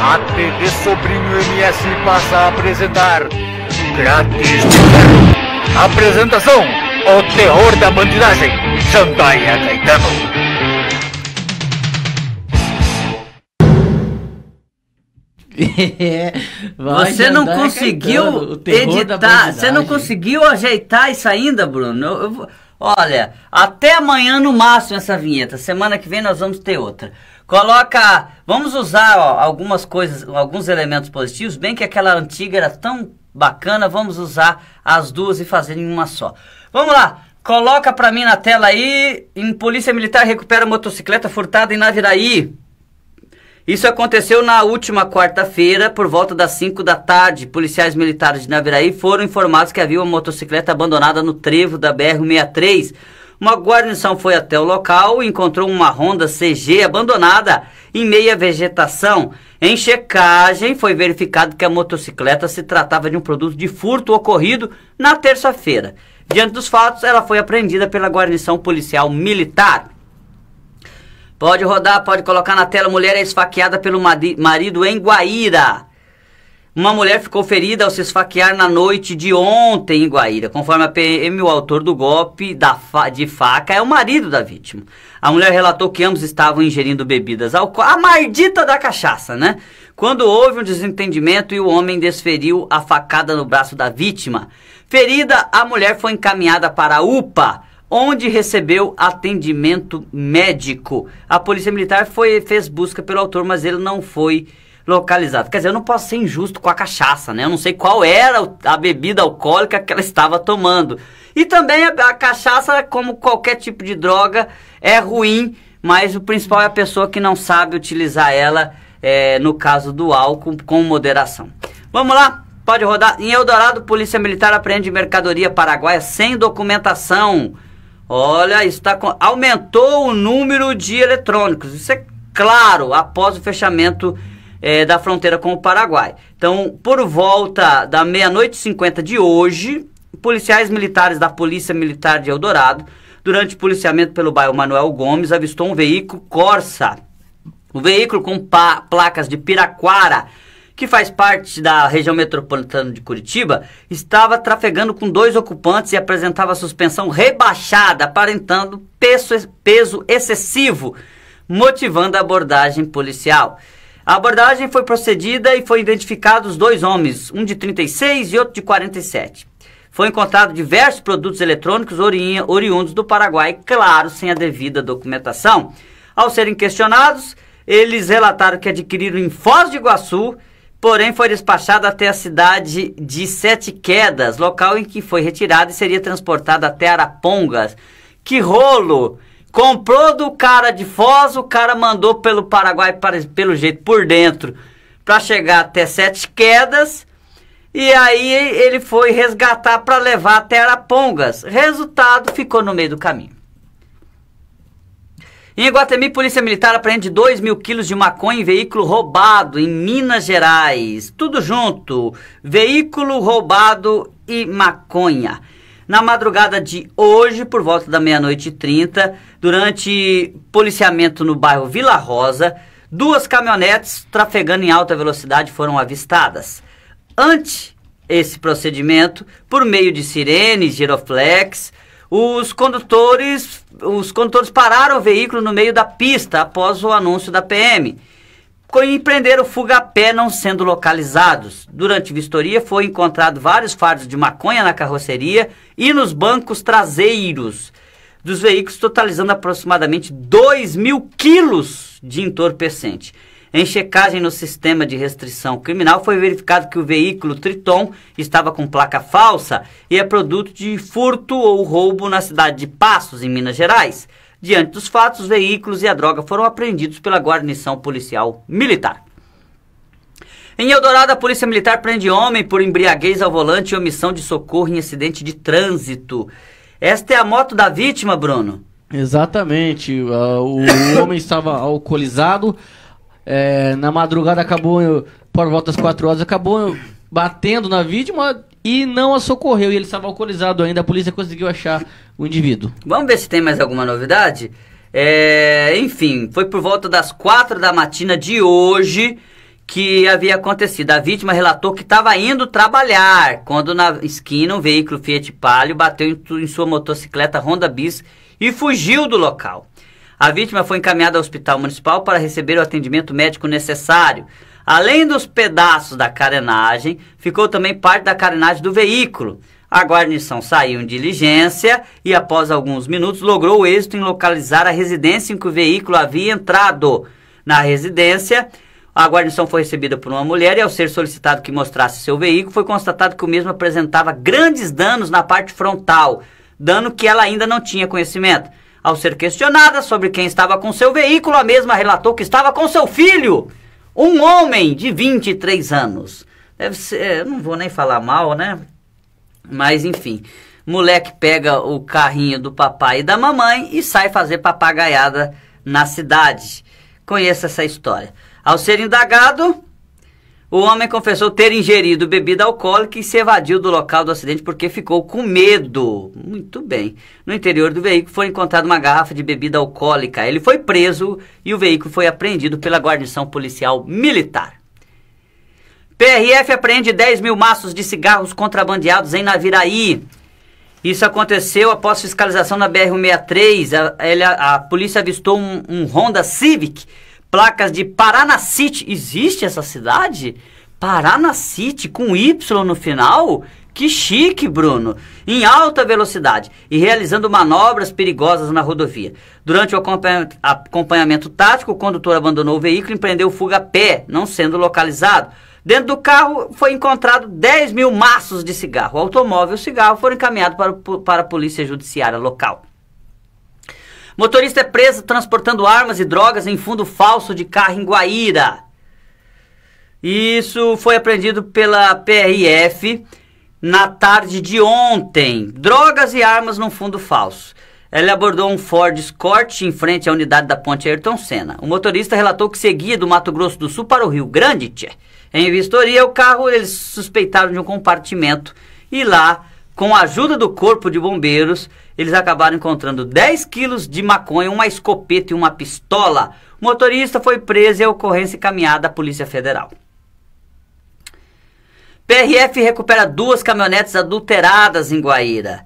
A TV Sobrinho MS passa a apresentar Grátis de Ferro. Apresentação: O Terror da Bandidagem, Jandaia Caetano. você não conseguiu editar, você não conseguiu ajeitar isso ainda, Bruno? Eu, eu, olha, até amanhã no máximo essa vinheta. Semana que vem nós vamos ter outra. Coloca. Vamos usar ó, algumas coisas, alguns elementos positivos, bem que aquela antiga era tão bacana. Vamos usar as duas e fazer em uma só. Vamos lá. Coloca para mim na tela aí. Em Polícia Militar recupera motocicleta furtada em Naviraí. Isso aconteceu na última quarta-feira, por volta das 5 da tarde. Policiais militares de Naviraí foram informados que havia uma motocicleta abandonada no trevo da BR-63. Uma guarnição foi até o local e encontrou uma Honda CG abandonada em meia vegetação. Em checagem, foi verificado que a motocicleta se tratava de um produto de furto ocorrido na terça-feira. Diante dos fatos, ela foi apreendida pela guarnição policial militar. Pode rodar, pode colocar na tela. Mulher é esfaqueada pelo marido em Guaíra. Uma mulher ficou ferida ao se esfaquear na noite de ontem em Guaíra. Conforme a PM, o autor do golpe fa de faca é o marido da vítima. A mulher relatou que ambos estavam ingerindo bebidas alcoólicas. A mardita da cachaça, né? Quando houve um desentendimento e o homem desferiu a facada no braço da vítima. Ferida, a mulher foi encaminhada para a UPA, onde recebeu atendimento médico. A polícia militar foi, fez busca pelo autor, mas ele não foi localizado. Quer dizer, eu não posso ser injusto com a cachaça, né? Eu não sei qual era a bebida alcoólica que ela estava tomando. E também a cachaça, como qualquer tipo de droga, é ruim, mas o principal é a pessoa que não sabe utilizar ela, é, no caso do álcool, com moderação. Vamos lá? Pode rodar. Em Eldorado, Polícia Militar apreende mercadoria paraguaia sem documentação. Olha, está com... aumentou o número de eletrônicos. Isso é claro, após o fechamento é, da fronteira com o Paraguai. Então, por volta da meia-noite e cinquenta de hoje, policiais militares da Polícia Militar de Eldorado, durante policiamento pelo bairro Manuel Gomes, avistou um veículo Corsa. O um veículo com placas de Piraquara, que faz parte da região metropolitana de Curitiba, estava trafegando com dois ocupantes e apresentava suspensão rebaixada, aparentando peso, peso excessivo, motivando a abordagem policial. A abordagem foi procedida e foi identificados dois homens, um de 36 e outro de 47. Foi encontrado diversos produtos eletrônicos ori oriundos do Paraguai, claro, sem a devida documentação. Ao serem questionados, eles relataram que adquiriram em Foz de Iguaçu, porém foi despachado até a cidade de Sete Quedas, local em que foi retirado e seria transportado até Arapongas. Que rolo! Comprou do cara de Foz, o cara mandou pelo Paraguai, pelo jeito, por dentro, para chegar até Sete Quedas. E aí ele foi resgatar para levar até Arapongas. Resultado, ficou no meio do caminho. Em Guatemi, Polícia Militar apreende 2 mil quilos de maconha em veículo roubado em Minas Gerais. Tudo junto. Veículo roubado e maconha. Na madrugada de hoje, por volta da meia-noite e trinta, durante policiamento no bairro Vila Rosa, duas caminhonetes trafegando em alta velocidade foram avistadas. Ante esse procedimento, por meio de sirenes, giroflex, os condutores, os condutores pararam o veículo no meio da pista após o anúncio da PM empreenderam fuga pé não sendo localizados. Durante vistoria foi encontrado vários fardos de maconha na carroceria e nos bancos traseiros dos veículos, totalizando aproximadamente 2 mil quilos de entorpecente. Em checagem no sistema de restrição criminal, foi verificado que o veículo Triton estava com placa falsa e é produto de furto ou roubo na cidade de Passos, em Minas Gerais. Diante dos fatos, os veículos e a droga foram apreendidos pela guarnição policial militar. Em Eldorado, a Polícia Militar prende homem por embriaguez ao volante e omissão de socorro em acidente de trânsito. Esta é a moto da vítima, Bruno? Exatamente. Ah, o homem estava alcoolizado. É, na madrugada acabou, por volta das 4 horas, acabou batendo na vítima e não a socorreu. E ele estava alcoolizado ainda, a polícia conseguiu achar o indivíduo. Vamos ver se tem mais alguma novidade? É, enfim, foi por volta das quatro da matina de hoje que havia acontecido. A vítima relatou que estava indo trabalhar quando na esquina um veículo Fiat Palio bateu em, em sua motocicleta Honda Bis e fugiu do local. A vítima foi encaminhada ao hospital municipal para receber o atendimento médico necessário. Além dos pedaços da carenagem, ficou também parte da carenagem do veículo. A guarnição saiu em diligência e, após alguns minutos, logrou o êxito em localizar a residência em que o veículo havia entrado. Na residência, a guarnição foi recebida por uma mulher e, ao ser solicitado que mostrasse seu veículo, foi constatado que o mesmo apresentava grandes danos na parte frontal, dano que ela ainda não tinha conhecimento. Ao ser questionada sobre quem estava com seu veículo, a mesma relatou que estava com seu filho. Um homem de 23 anos. Deve ser, não vou nem falar mal, né? Mas enfim, moleque pega o carrinho do papai e da mamãe e sai fazer papagaiada na cidade. Conheça essa história. Ao ser indagado, o homem confessou ter ingerido bebida alcoólica e se evadiu do local do acidente porque ficou com medo. Muito bem. No interior do veículo foi encontrada uma garrafa de bebida alcoólica. Ele foi preso e o veículo foi apreendido pela guarnição policial militar. PRF apreende 10 mil maços de cigarros contrabandeados em Naviraí. Isso aconteceu após fiscalização na BR-163. A, a, a, polícia avistou um, um Honda Civic placas de Paranacite. Existe essa cidade? Paranacite com Y no final? Que chique, Bruno! Em alta velocidade e realizando manobras perigosas na rodovia. Durante o acompanhamento tático, o condutor abandonou o veículo e empreendeu fuga a pé, não sendo localizado. Dentro do carro foi encontrado 10 mil maços de cigarro. O automóvel e o cigarro foram encaminhados para, para a polícia judiciária local. Motorista é preso transportando armas e drogas em fundo falso de carro em Guaíra. Isso foi apreendido pela PRF na tarde de ontem. Drogas e armas num fundo falso. Ele abordou um Ford Escort em frente à unidade da ponte Ayrton Senna. O motorista relatou que seguia do Mato Grosso do Sul para o Rio Grande. Tchê. Em vistoria, o carro eles suspeitaram de um compartimento e lá com a ajuda do corpo de bombeiros, eles acabaram encontrando 10 quilos de maconha, uma escopeta e uma pistola. O motorista foi preso e a ocorrência encaminhada à Polícia Federal. PRF recupera duas caminhonetes adulteradas em Guaíra.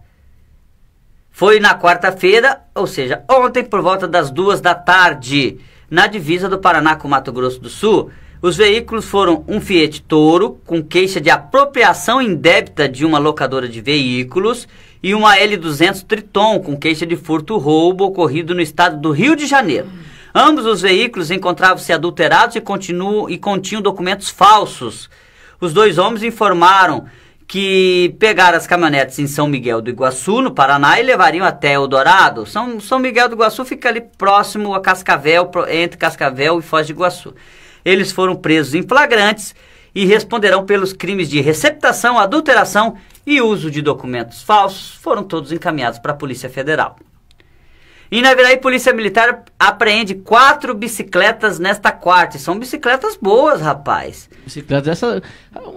Foi na quarta-feira, ou seja, ontem por volta das duas da tarde, na divisa do Paraná com Mato Grosso do Sul, os veículos foram um Fiat Toro com queixa de apropriação indébita de uma locadora de veículos e uma L200 Triton com queixa de furto roubo ocorrido no estado do Rio de Janeiro. Ambos os veículos encontravam-se adulterados e, continuam, e continham documentos falsos. Os dois homens informaram que pegaram as caminhonetes em São Miguel do Iguaçu, no Paraná, e levariam até Eldorado. São, São Miguel do Iguaçu fica ali próximo a Cascavel, entre Cascavel e Foz do Iguaçu. Eles foram presos em flagrantes e responderão pelos crimes de receptação, adulteração e uso de documentos falsos. Foram todos encaminhados para a Polícia Federal. Em Naviraí, Polícia Militar apreende quatro bicicletas nesta quarta. são bicicletas boas, rapaz. Bicicletas essa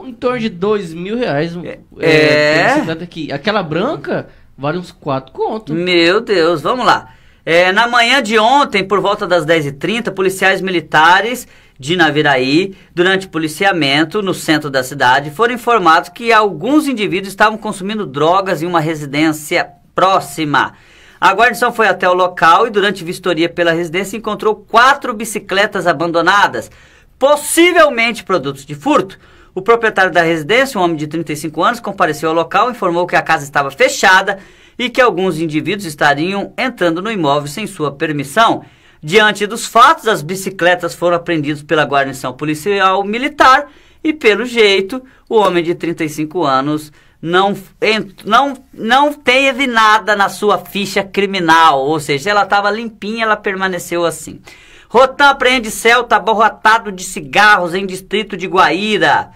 em torno de dois mil reais. É, é. é bicicleta aqui. Aquela branca vale uns quatro contos. Meu Deus, vamos lá. É, na manhã de ontem, por volta das 10h30, policiais militares de Naviraí, durante policiamento no centro da cidade, foram informados que alguns indivíduos estavam consumindo drogas em uma residência próxima. A guarnição foi até o local e, durante vistoria pela residência, encontrou quatro bicicletas abandonadas, possivelmente produtos de furto. O proprietário da residência, um homem de 35 anos, compareceu ao local, informou que a casa estava fechada e que alguns indivíduos estariam entrando no imóvel sem sua permissão. Diante dos fatos, as bicicletas foram apreendidas pela guarnição policial militar e, pelo jeito, o homem de 35 anos não, não, não teve nada na sua ficha criminal, ou seja, ela estava limpinha, ela permaneceu assim. Rotan apreende Celta aborratado de cigarros em distrito de Guaíra.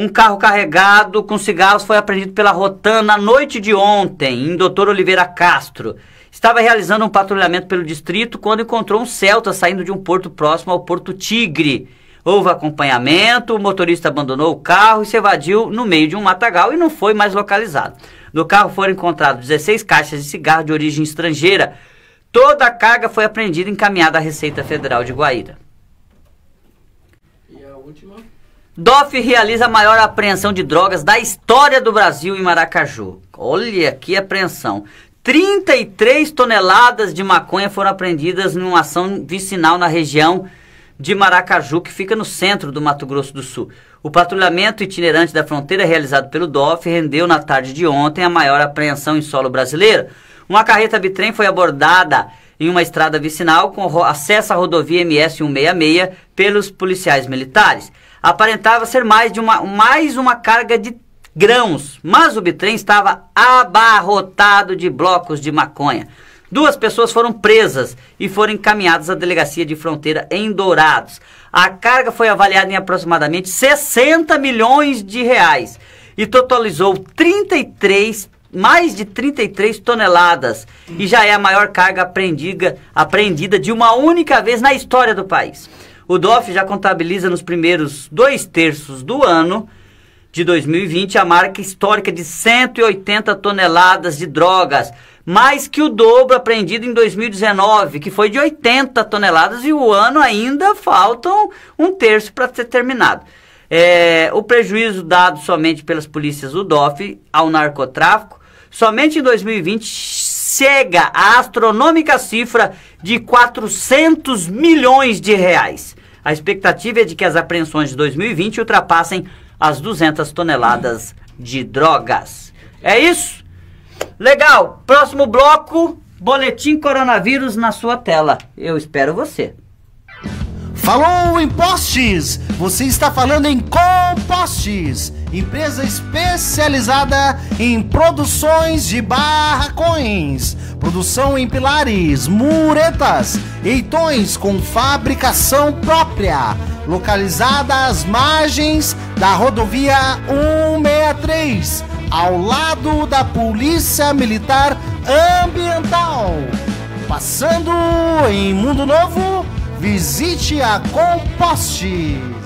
Um carro carregado com cigarros foi apreendido pela Rotan na noite de ontem, em Doutor Oliveira Castro. Estava realizando um patrulhamento pelo distrito quando encontrou um Celta saindo de um porto próximo ao Porto Tigre. Houve acompanhamento, o motorista abandonou o carro e se evadiu no meio de um matagal e não foi mais localizado. No carro foram encontrados 16 caixas de cigarro de origem estrangeira. Toda a carga foi apreendida e encaminhada à Receita Federal de Guaíra. E a última? DOF realiza a maior apreensão de drogas da história do Brasil em Maracaju. Olha que apreensão. 33 toneladas de maconha foram apreendidas em uma ação vicinal na região de Maracaju, que fica no centro do Mato Grosso do Sul. O patrulhamento itinerante da fronteira realizado pelo DOF rendeu na tarde de ontem a maior apreensão em solo brasileiro. Uma carreta bitrem foi abordada em uma estrada vicinal com acesso à rodovia MS 166 pelos policiais militares aparentava ser mais, de uma, mais uma carga de grãos, mas o bitrem estava abarrotado de blocos de maconha. Duas pessoas foram presas e foram encaminhadas à delegacia de fronteira em Dourados. A carga foi avaliada em aproximadamente 60 milhões de reais e totalizou 33 mais de 33 toneladas e já é a maior carga apreendida, apreendida de uma única vez na história do país. O DOF já contabiliza nos primeiros dois terços do ano de 2020 a marca histórica de 180 toneladas de drogas, mais que o dobro apreendido em 2019, que foi de 80 toneladas, e o ano ainda faltam um terço para ser terminado. É, o prejuízo dado somente pelas polícias do DOF ao narcotráfico, somente em 2020 chega à astronômica cifra de 400 milhões de reais. A expectativa é de que as apreensões de 2020 ultrapassem as 200 toneladas de drogas. É isso? Legal. Próximo bloco, boletim coronavírus na sua tela. Eu espero você. Falou em postes! Você está falando em Compostes, empresa especializada em produções de barracões, produção em pilares, muretas, eitões com fabricação própria, localizada às margens da rodovia 163, ao lado da Polícia Militar Ambiental. Passando em Mundo Novo, visite a Composte.